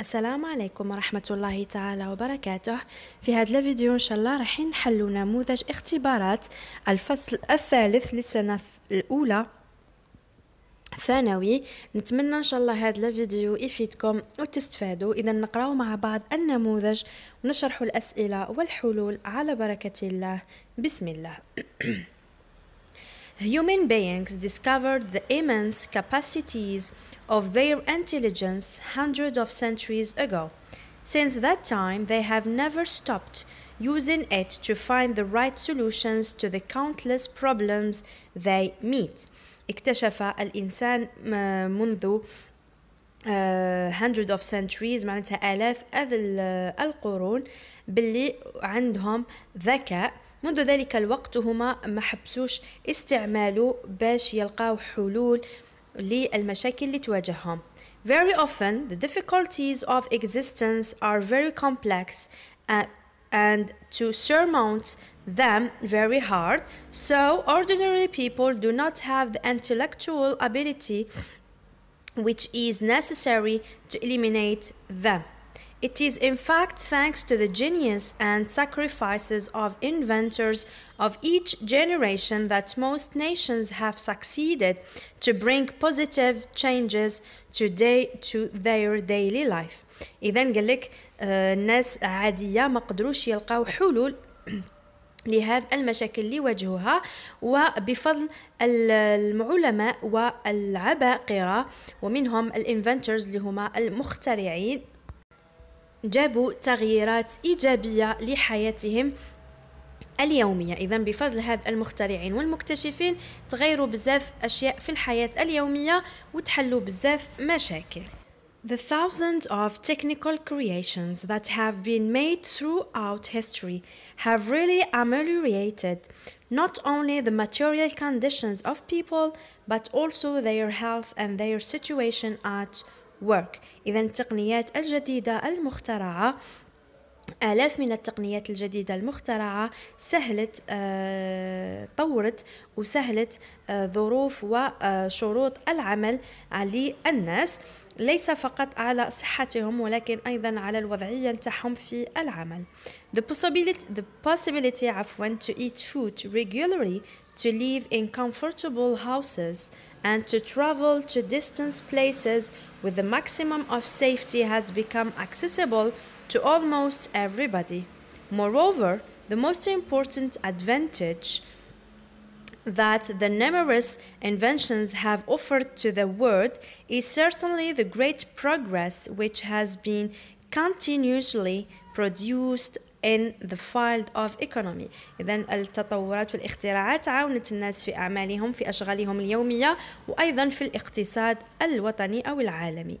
السلام عليكم ورحمة الله تعالى وبركاته في هذا الفيديو إن شاء الله راح نحلو نموذج اختبارات الفصل الثالث للسنة الأولى ثانوي نتمنى إن شاء الله هذا الفيديو يفيدكم وتستفادوا إذا نقرأ مع بعض النموذج ونشرح الأسئلة والحلول على بركة الله بسم الله Human beings discovered the immense capacities of their intelligence hundreds of centuries ago. Since that time, they have never stopped using it to find the right solutions to the countless problems they meet. اكتشف الإنسان منذ hundred of centuries معناتها آلاف القرون باللي عندهم ذكاء منذ ذلك الوقت هما ما حبسوش استعماله باش يلقاو حلول للمشاكل اللي تواجههم Very often the difficulties of existence are very complex and to surmount them very hard so ordinary people do not have the intellectual ability which is necessary to eliminate them It is in fact thanks to the genius and sacrifices of inventors of each generation that most nations have succeeded to bring positive changes to, day, to their daily life. إذا قال لك الناس عادية ما قدروش يلقاو حلول لهذا المشاكل اللي واجهوها وبفضل العلماء والعباقرة ومنهم الانفنترز اللي هما المخترعين جابوا تغييرات إيجابية لحياتهم اليومية إذا بفضل هذا المخترعين والمكتشفين تغيروا بزاف أشياء في الحياة اليومية وتحلوا بزاف مشاكل The thousands of technical creations that have been made throughout history have really ameliorated not only the material conditions of people but also their health and their situation at work إذا التقنيات الجديدة المخترعة آلاف من التقنيات الجديدة المخترعة سهلت آه، طورت وسهلت آه، ظروف وشروط آه، العمل على الناس ليس فقط على صحتهم ولكن أيضا على الوضعية نتاعهم في العمل the possibility, the possibility عفوا to eat food regularly to live in comfortable houses and to travel to distant places with the maximum of safety has become accessible to almost everybody. Moreover, the most important advantage that the numerous inventions have offered to the world is certainly the great progress which has been continuously produced in the field of economy إذا التطورات والاختراعات عاونت الناس في أعمالهم في أشغالهم اليومية وأيضا في الاقتصاد الوطني أو العالمي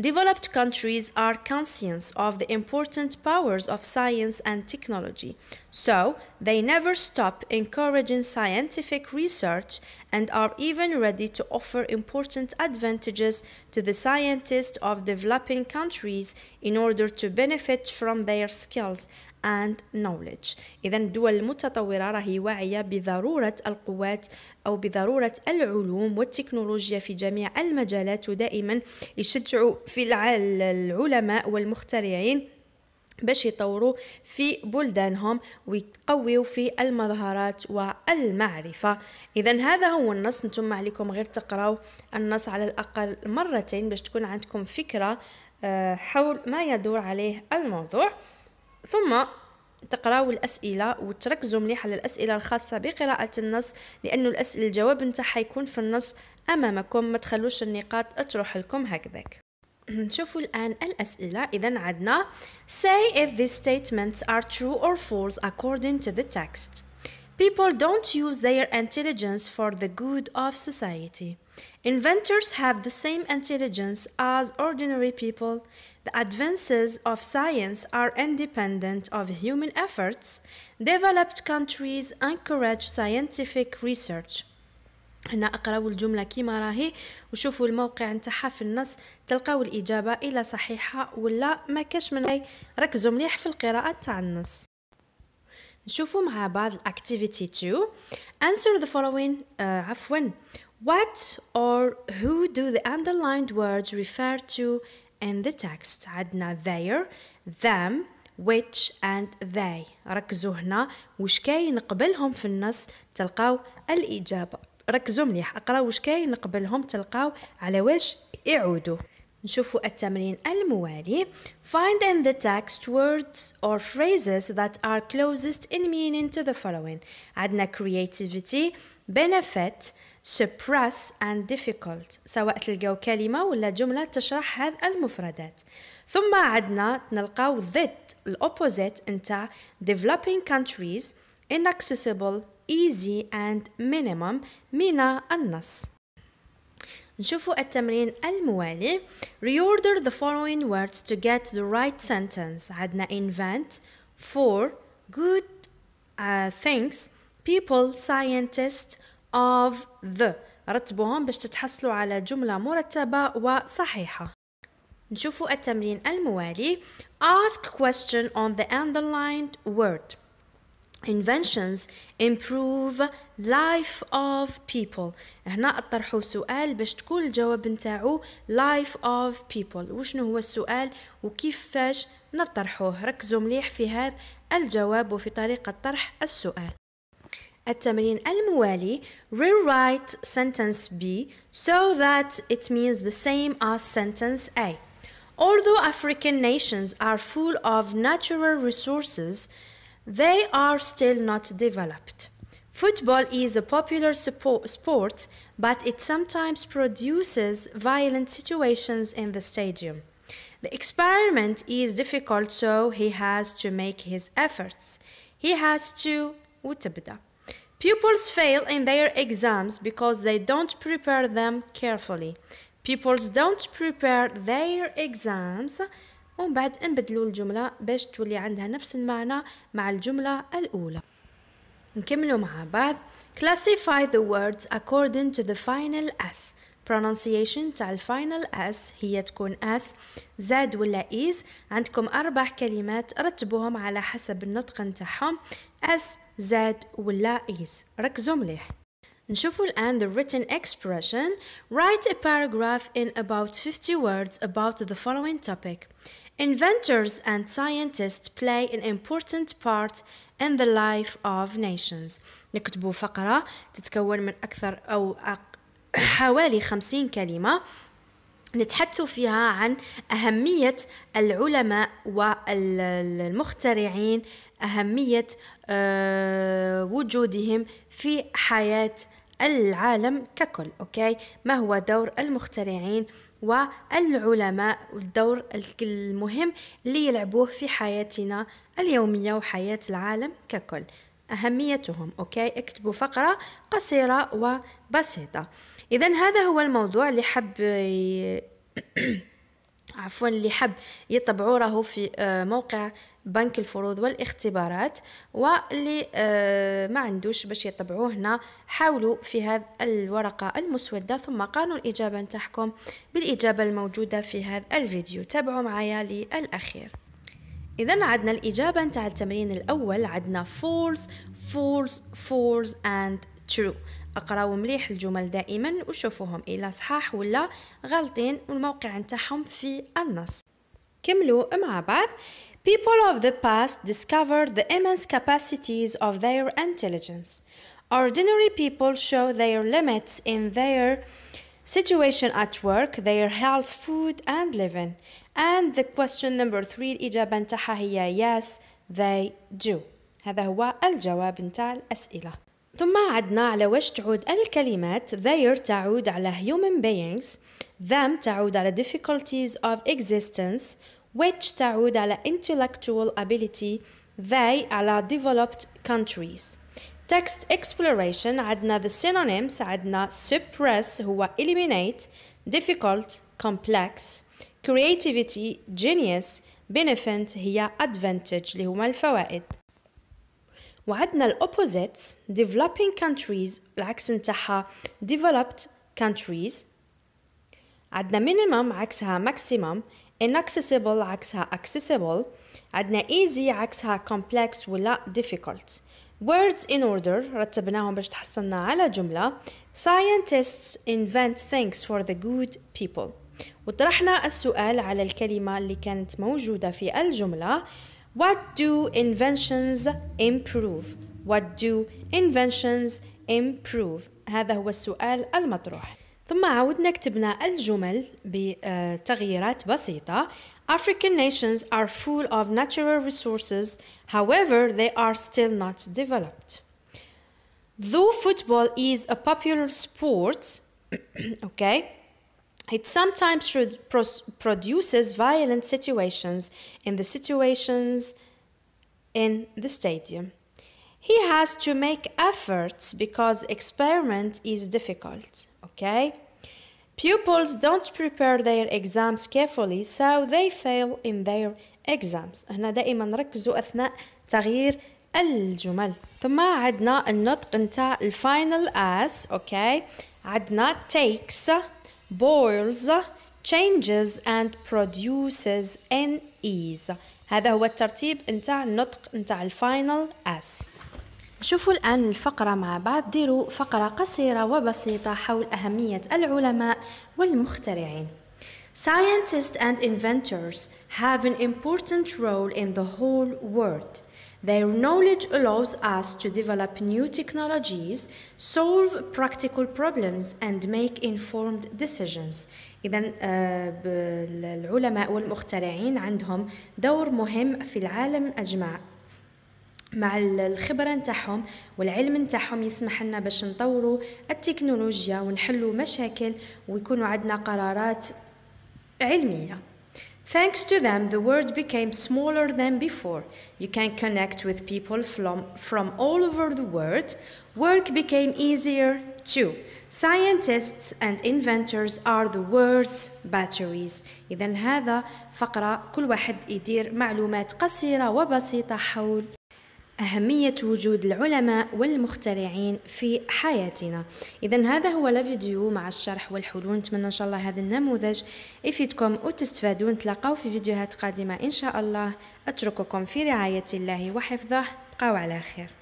Developed countries are conscious of the important powers of science and technology, so they never stop encouraging scientific research and are even ready to offer important advantages to the scientists of developing countries in order to benefit from their skills and knowledge إذا الدول المتطورة راهي واعية بضرورة القوات أو بضرورة العلوم والتكنولوجيا في جميع المجالات دائما يشجعوا في العلماء والمخترعين باش يطوروا في بلدانهم ويقويوا في المظهرات والمعرفة إذا هذا هو النص نتم عليكم غير تقراو النص على الأقل مرتين باش تكون عندكم فكرة آه، حول ما يدور عليه الموضوع ثم تقراو الاسئله وتركزوا مليح على الاسئله الخاصه بقراءه النص لانه الاسئله الجواب نتاعها حيكون في النص امامكم ما تخلوش النقاط تروح لكم هكذاك نشوفوا الآن الأسئلة إذا عندنا say if these statements are true or false according to the text people don't use their intelligence for the good of society Inventors have the same intelligence as ordinary people. The advances of science are independent of human efforts. Developed countries encourage scientific research. هنا اقراو الجملة كيما راهي وشوفوا الموقع نتاعها في النص تلقاو الإجابة إلا صحيحة ولا ما كاش من أي ركزوا مليح في القراءة تاع النص نشوفوا مع بعض الأكتيفيتي 2 answer the following uh, عفوا what or who do the underlined words refer to in the text عندنا their, them, which and they ركزوا هنا وش كاين قبلهم في النص تلقاو الإجابة ركزوا مليح اقراو وش كاين قبلهم تلقاو على واش يعودوا نشوفوا التمرين الموالي Find in the text words or phrases that are closest in meaning to the following عندنا creativity benefit suppress and difficult سواء تلقاو كلمة ولا جملة تشرح هذه المفردات ثم عدنا نلقاو ضد الأوبوزيت نتاع developing countries inaccessible easy and minimum من النص نشوفوا التمرين الموالي reorder the following words to get the right sentence عدنا invent for good uh, things people scientists of the رتبوهم باش تتحصلوا على جملة مرتبة وصحيحة نشوفوا التمرين الموالي Ask question on the underlined word Inventions improve life of people هنا اطرحوا سؤال باش تكون الجواب نتاعو life of people وشنو هو السؤال وكيفاش نطرحوه ركزوا مليح في هذا الجواب وفي طريقة طرح السؤال التمرين الموالي rewrite sentence B so that it means the same as sentence A. Although African nations are full of natural resources, they are still not developed. Football is a popular sport, but it sometimes produces violent situations in the stadium. The experiment is difficult, so he has to make his efforts. He has to وتبدأ Pupils fail in their exams because they don't prepare them carefully. Pupils don't prepare their exams ومن بعد نبدلوا الجملة باش تولي عندها نفس المعنى مع الجملة الأولى نكملوا مع بعض Classify the words according to the final S pronunciation تاع الفاينل اس هي تكون اس زاد ولا is عندكم أربع كلمات رتبوهم على حسب النطق نتاعهم اس زاد ولا is ركزوا مليح نشوفوا الآن the written expression write a paragraph in about 50 words about the following topic Inventors and scientists play an important part in the life of nations. نكتبوا فقرة تتكون من أكثر أو أقل حوالي خمسين كلمة نتحدث فيها عن أهمية العلماء والمخترعين أهمية آه، وجودهم في حياة العالم ككل أوكي ما هو دور المخترعين والعلماء والدور المهم اللي يلعبوه في حياتنا اليومية وحياة العالم ككل أهميتهم أوكي اكتبوا فقرة قصيرة وبسيطة إذا هذا هو الموضوع اللي حب ي... عفوا اللي حب يطبعوا راهو في آه، موقع بنك الفروض والاختبارات واللي آه، ما عندوش باش يطبعوه هنا حاولوا في هذا الورقة المسودة ثم قارنوا الإجابة نتاعكم بالإجابة الموجودة في هذا الفيديو تابعوا معايا للأخير إذا عدنا الإجابة نتاع التمرين الأول عدنا false false false and true اقراو مليح الجمل دائما وشوفوهم الا صحاح ولا غلطين والموقع نتاعهم في النص كملوا مع بعض People of the past discovered the immense capacities of their intelligence. Ordinary people show their limits in their situation at work, their health, food and living. And the question number three الإجابة نتاعها هي yes they do. هذا هو الجواب نتاع الأسئلة. ثم عدنا على واش تعود الكلمات their تعود على human beings them تعود على difficulties of existence which تعود على intellectual ability they على developed countries text exploration عدنا the synonyms عدنا suppress هو eliminate difficult complex creativity genius benefit هي advantage اللي هما الفوائد وعندنا الاوبوزيتس ديفلوبينغ كانتريز العكس نتاعها ديفلوبد كانتريز عندنا مينيمم عكسها ماكسيمم inaccessible عكسها accessible عندنا easy عكسها complex ولا difficult words in order رتبناهم باش تحصلنا على جملة scientists invent things for the good people وطرحنا السؤال على الكلمة اللي كانت موجودة في الجملة What do inventions improve? What do inventions improve? هذا هو السؤال المطروح. ثم عودنا كتبنا الجمل بتغييرات بسيطة. African nations are full of natural resources, however, they are still not developed. Though football is a popular sport, okay, it sometimes produces violent situations in the situations in the stadium. He has to make efforts because the experiment is difficult, okay? Pupils don't prepare their exams carefully so they fail in their exams. هنا دائما ركزوا أثناء تغيير الجمل. ثم عدنا النطق نتاع الفاينل اس اوكي؟ عدنا takes boils changes and produces an NEs هذا هو الترتيب نتاع النطق نتاع الفاينل اس شوفوا الآن الفقرة مع بعض ديروا فقرة قصيرة وبسيطة حول أهمية العلماء والمخترعين Scientists and inventors have an important role in the whole world. Their knowledge allows us to develop new technologies, solve practical problems and make informed decisions. إذا آه، العلماء والمخترعين عندهم دور مهم في العالم أجمع مع الخبرة نتاعهم والعلم نتاعهم يسمح لنا باش نطوروا التكنولوجيا ونحلوا مشاكل ويكونوا عندنا قرارات علميه Thanks to them, the world became smaller than before. You can connect with people from, from all over the world. Work became easier too. Scientists and inventors are the world's batteries. إذا هذا فقرة كل واحد يدير معلومات قصيرة وبسيطة حول أهمية وجود العلماء والمخترعين في حياتنا إذا هذا هو الفيديو مع الشرح والحلول نتمنى إن شاء الله هذا النموذج يفيدكم وتستفادوا نتلاقاو في فيديوهات قادمة إن شاء الله أترككم في رعاية الله وحفظه بقاو على خير